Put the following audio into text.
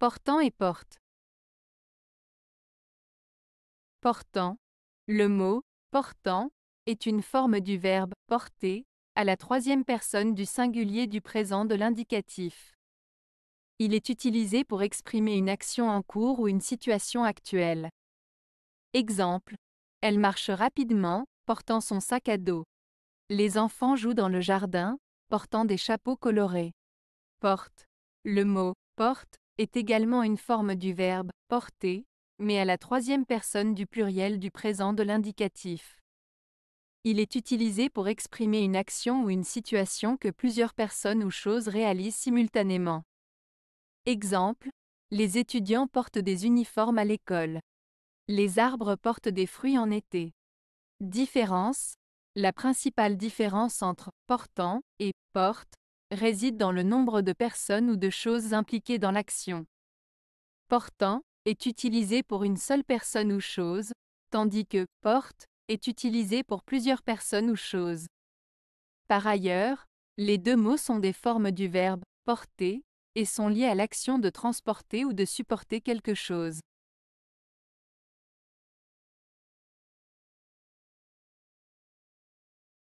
Portant et porte. Portant. Le mot portant est une forme du verbe porter à la troisième personne du singulier du présent de l'indicatif. Il est utilisé pour exprimer une action en cours ou une situation actuelle. Exemple. Elle marche rapidement, portant son sac à dos. Les enfants jouent dans le jardin, portant des chapeaux colorés. Porte. Le mot porte est également une forme du verbe porter, mais à la troisième personne du pluriel du présent de l'indicatif. Il est utilisé pour exprimer une action ou une situation que plusieurs personnes ou choses réalisent simultanément. Exemple, les étudiants portent des uniformes à l'école. Les arbres portent des fruits en été. Différence, la principale différence entre portant et porte réside dans le nombre de personnes ou de choses impliquées dans l'action. Portant est utilisé pour une seule personne ou chose, tandis que porte est utilisé pour plusieurs personnes ou choses. Par ailleurs, les deux mots sont des formes du verbe porter et sont liés à l'action de transporter ou de supporter quelque chose.